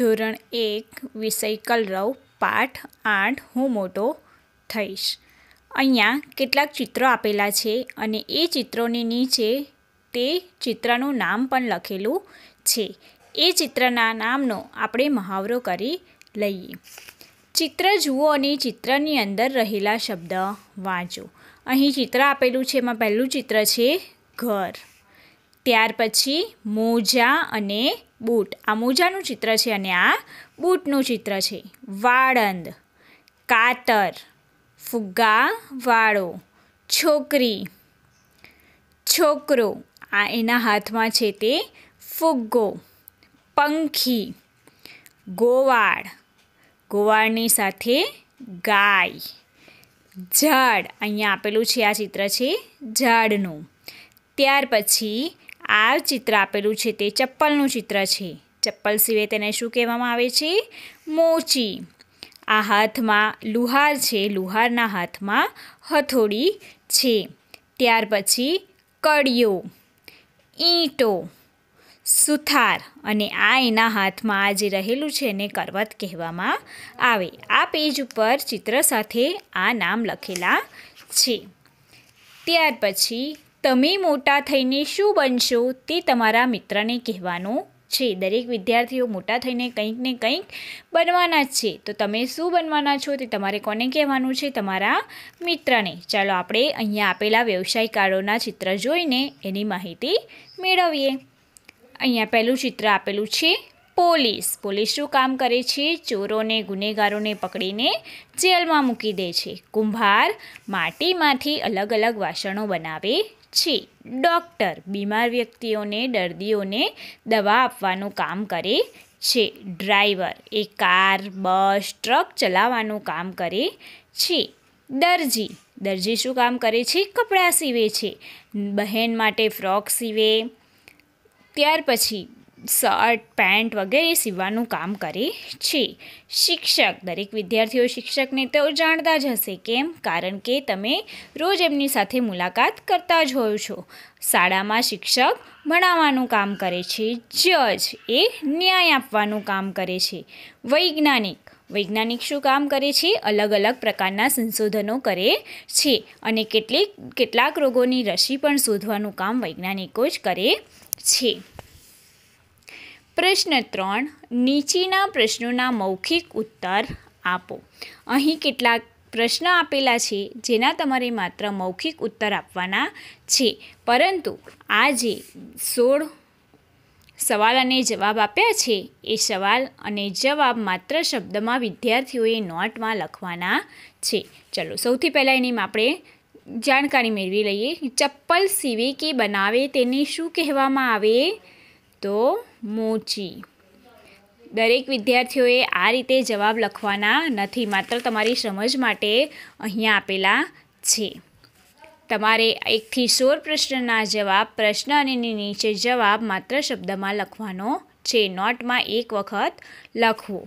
ધોરણ એક વિષય કલરવ પાઠ આઠ હું મોટો થઈશ અહીંયા કેટલાક ચિત્રો આપેલા છે અને એ ચિત્રોની નીચે તે ચિત્રનું નામ પણ લખેલું છે એ ચિત્રના નામનો આપણે મહાવરો કરી લઈએ ચિત્ર જુઓ અને ચિત્રની અંદર રહેલા શબ્દ વાંચો અહીં ચિત્ર આપેલું છે એમાં પહેલું ચિત્ર છે ઘર ત્યાર પછી મોજા અને બૂટ આ મોજાનું ચિત્ર છે અને આ બૂટનું ચિત્ર છે વાળંદ કાતર ફુગ્ગા વાળો છોકરી છોકરો આ એના હાથમાં છે તે ફુગ્ગો પંખી ગોવાળ ગોવાળની સાથે ગાય ઝાડ અહીંયા આપેલું છે આ ચિત્ર છે ઝાડનું ત્યાર પછી આ ચિત્ર આપેલું છે તે ચપ્પલનું ચિત્ર છે ચપ્પલ સિવાય તેને શું કહેવામાં આવે છે મોચી આ હાથમાં લુહાર છે લુહારના હાથમાં હથોડી છે ત્યાર પછી કડિયો ઈંટો સુથાર અને આ એના હાથમાં આ જે રહેલું છે એને કરવત કહેવામાં આવે આ પેજ ઉપર ચિત્ર સાથે આ નામ લખેલા છે ત્યાર પછી તમે મોટા થઈને શું બનશો તે તમારા મિત્રને કહેવાનું છે દરેક વિદ્યાર્થીઓ મોટા થઈને કંઈક ને કંઈક બનવાના જ છે તો તમે શું બનવાના છો તે તમારે કોને કહેવાનું છે તમારા મિત્રને ચાલો આપણે અહીંયા આપેલા વ્યવસાય કાર્ડોના ચિત્ર જોઈને એની માહિતી મેળવીએ અહીંયા પહેલું ચિત્ર આપેલું છે પોલીસ પોલીસ શું કામ કરે છે ચોરોને ગુનેગારોને પકડીને જેલમાં મૂકી દે છે કુંભાર માટીમાંથી અલગ અલગ વાસણો બનાવે છે ડૉક્ટર બીમાર વ્યક્તિઓને દર્દીઓને દવા આપવાનું કામ કરે છે ડ્રાઈવર એ કાર બસ ટ્રક ચલાવવાનું કામ કરે છે દરજી દરજી શું કામ કરે છે કપડાં સીવે છે બહેન માટે ફ્રોક સીવે ત્યાર પછી શર્ટ પેન્ટ વગેરે સીવવાનું કામ કરે છે શિક્ષક દરેક વિદ્યાર્થીઓ શિક્ષકને તો જાણતા જ હશે કેમ કારણ કે તમે રોજ એમની સાથે મુલાકાત કરતા જ હોવ છો શાળામાં શિક્ષક ભણાવવાનું કામ કરે છે જજ એ ન્યાય આપવાનું કામ કરે છે વૈજ્ઞાનિક વૈજ્ઞાનિક શું કામ કરે છે અલગ અલગ પ્રકારના સંશોધનો કરે છે અને કેટલીક કેટલાક રોગોની રસી પણ શોધવાનું કામ વૈજ્ઞાનિકો જ કરે છે પ્રશ્ન ત્રણ નીચેના પ્રશ્નોના મૌખિક ઉત્તર આપો અહીં કેટલાક પ્રશ્ન આપેલા છે જેના તમારે માત્ર મૌખિક ઉત્તર આપવાના છે પરંતુ આજે સોળ સવાલ અને જવાબ આપ્યા છે એ સવાલ અને જવાબ માત્ર શબ્દમાં વિદ્યાર્થીઓએ નોટમાં લખવાના છે ચલો સૌથી પહેલાં એની આપણે જાણકારી મેળવી લઈએ ચપ્પલ સીવે કે બનાવે તેને શું કહેવામાં આવે તો મોચી દરેક વિદ્યાર્થીઓએ આ રીતે જવાબ લખવાના નથી માત્ર તમારી સમજ માટે અહીંયા આપેલા છે તમારે એકથી સોળ પ્રશ્નના જવાબ પ્રશ્ન અને નીચે જવાબ માત્ર શબ્દમાં લખવાનો છે નોટમાં એક વખત લખવો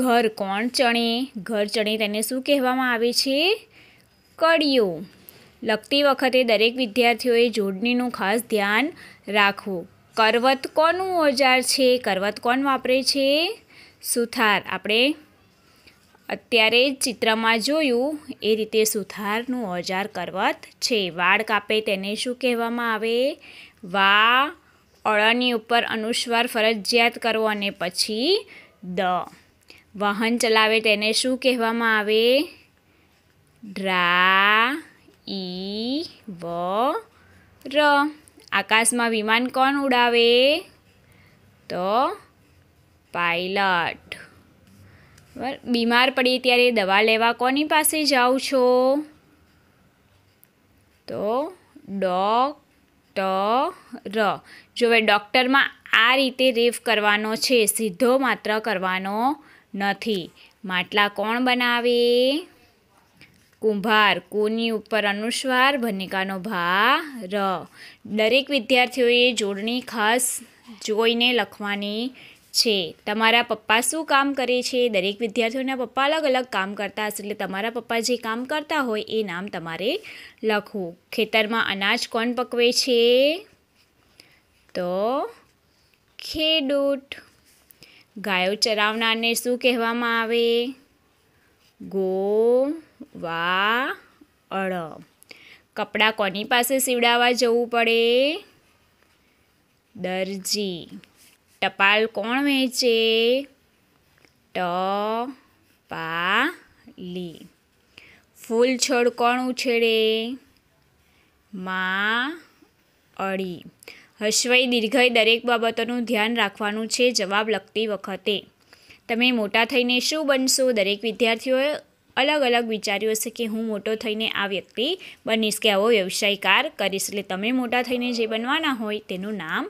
ઘર કોણ ચણે ઘર ચણે તેને શું કહેવામાં આવે છે કડિયો લખતી વખતે દરેક વિદ્યાર્થીઓએ જોડણીનું ખાસ ધ્યાન રાખવું કરવત કોનું ઓજાર છે કરવત કોણ વાપરે છે સુથાર આપણે અત્યારે ચિત્રમાં જોયું એ રીતે સુથારનું ઓજાર કરવત છે વાળ કાપે તેને શું કહેવામાં આવે વા અળની ઉપર અનુસ્વાર ફરજિયાત કરવો અને પછી દ વાહન ચલાવે તેને શું કહેવામાં આવે ડ્રા ઈ વ ર આકાશમાં વિમાન કોણ ઉડાવે તો પાયલટ બીમાર પડીએ ત્યારે દવા લેવા કોની પાસે જાઓ છો તો ડોક્ટર જોવે ડૉક્ટરમાં આ રીતે રેફ કરવાનો છે સીધો માત્ર કરવાનો નથી માટલા કોણ બનાવે કુંભાર કુની ઉપર અનુસ્વાર ભનિકાનો ભા ર દરેક વિદ્યાર્થીઓએ જોડણી ખાસ જોઈને લખવાની છે તમારા પપ્પા શું કામ કરે છે દરેક વિદ્યાર્થીઓના પપ્પા અલગ અલગ કામ કરતા હશે એટલે તમારા પપ્પા જે કામ કરતા હોય એ નામ તમારે લખવું ખેતરમાં અનાજ કોણ પકવે છે તો ખેડૂત ગાયો ચરાવનારને શું કહેવામાં આવે ગોવા અળ કપડાં કોની પાસે સીવડાવવા જવું પડે દરજી ટપાલ કોણ વેચે ટપાલી ફૂલ છોડ કોણ ઉછેરે મા અળી હસ્વઈ દીર્ઘય દરેક બાબતોનું ધ્યાન રાખવાનું છે જવાબ લખતી વખતે તમે મોટા થઈને શું બનશો દરેક વિદ્યાર્થીઓએ અલગ અલગ વિચાર્યું હશે કે હું મોટો થઈને આ વ્યક્તિ બનીશ કે આવો વ્યવસાયકાર કરીશ એટલે તમે મોટા થઈને જે બનવાના હોય તેનું નામ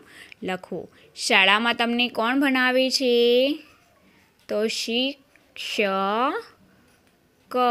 લખો શાળામાં તમને કોણ ભણાવે છે તો શિક્ષ ક